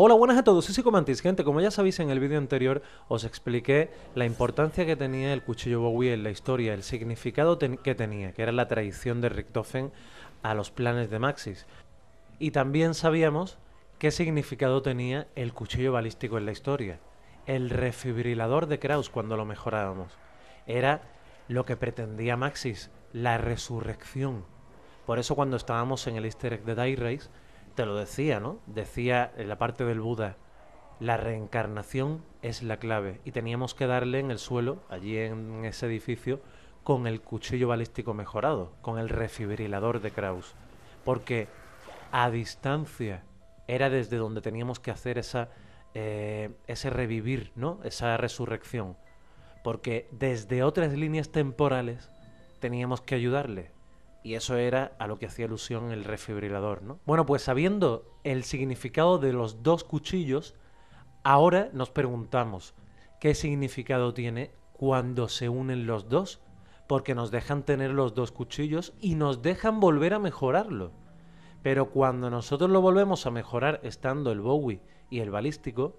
Hola, buenas a todos, soy Psicomantis. Gente, como ya sabéis en el vídeo anterior, os expliqué la importancia que tenía el cuchillo Bowie en la historia, el significado que tenía, que era la traición de Richtofen a los planes de Maxis. Y también sabíamos qué significado tenía el cuchillo balístico en la historia, el refibrilador de Kraus cuando lo mejorábamos. Era lo que pretendía Maxis, la resurrección. Por eso cuando estábamos en el easter egg de Die Race, te lo decía, ¿no? Decía en eh, la parte del Buda, la reencarnación es la clave. Y teníamos que darle en el suelo, allí en ese edificio, con el cuchillo balístico mejorado, con el refibrilador de Kraus. Porque a distancia era desde donde teníamos que hacer esa, eh, ese revivir, ¿no? Esa resurrección. Porque desde otras líneas temporales teníamos que ayudarle. Y eso era a lo que hacía alusión el refibrilador, ¿no? Bueno, pues sabiendo el significado de los dos cuchillos, ahora nos preguntamos qué significado tiene cuando se unen los dos, porque nos dejan tener los dos cuchillos y nos dejan volver a mejorarlo. Pero cuando nosotros lo volvemos a mejorar estando el Bowie y el balístico,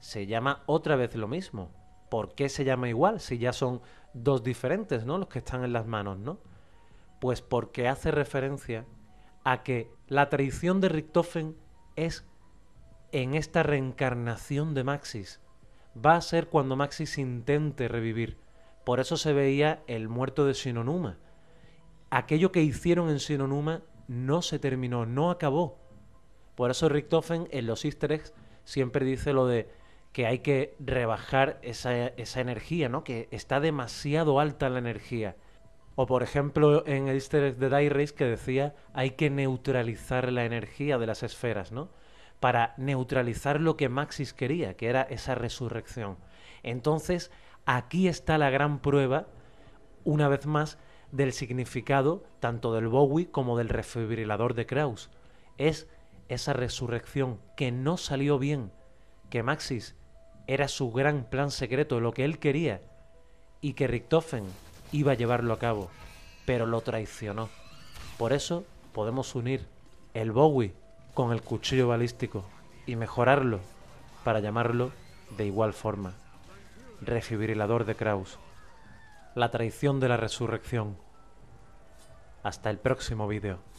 se llama otra vez lo mismo. ¿Por qué se llama igual si ya son dos diferentes, ¿no? Los que están en las manos, ¿no? Pues porque hace referencia a que la traición de Richtofen es en esta reencarnación de Maxis. Va a ser cuando Maxis intente revivir. Por eso se veía el muerto de Sinonuma. Aquello que hicieron en Sinonuma no se terminó, no acabó. Por eso Richtofen en los easter eggs siempre dice lo de que hay que rebajar esa, esa energía, ¿no? Que está demasiado alta la energía. O por ejemplo en el easter egg de Die Race que decía hay que neutralizar la energía de las esferas, ¿no? Para neutralizar lo que Maxis quería, que era esa resurrección. Entonces, aquí está la gran prueba, una vez más, del significado tanto del Bowie como del refibrilador de Kraus. Es esa resurrección que no salió bien, que Maxis era su gran plan secreto, lo que él quería, y que Richtofen iba a llevarlo a cabo, pero lo traicionó. Por eso podemos unir el Bowie con el cuchillo balístico y mejorarlo para llamarlo de igual forma. Refibrilador de Kraus. La traición de la resurrección. Hasta el próximo vídeo.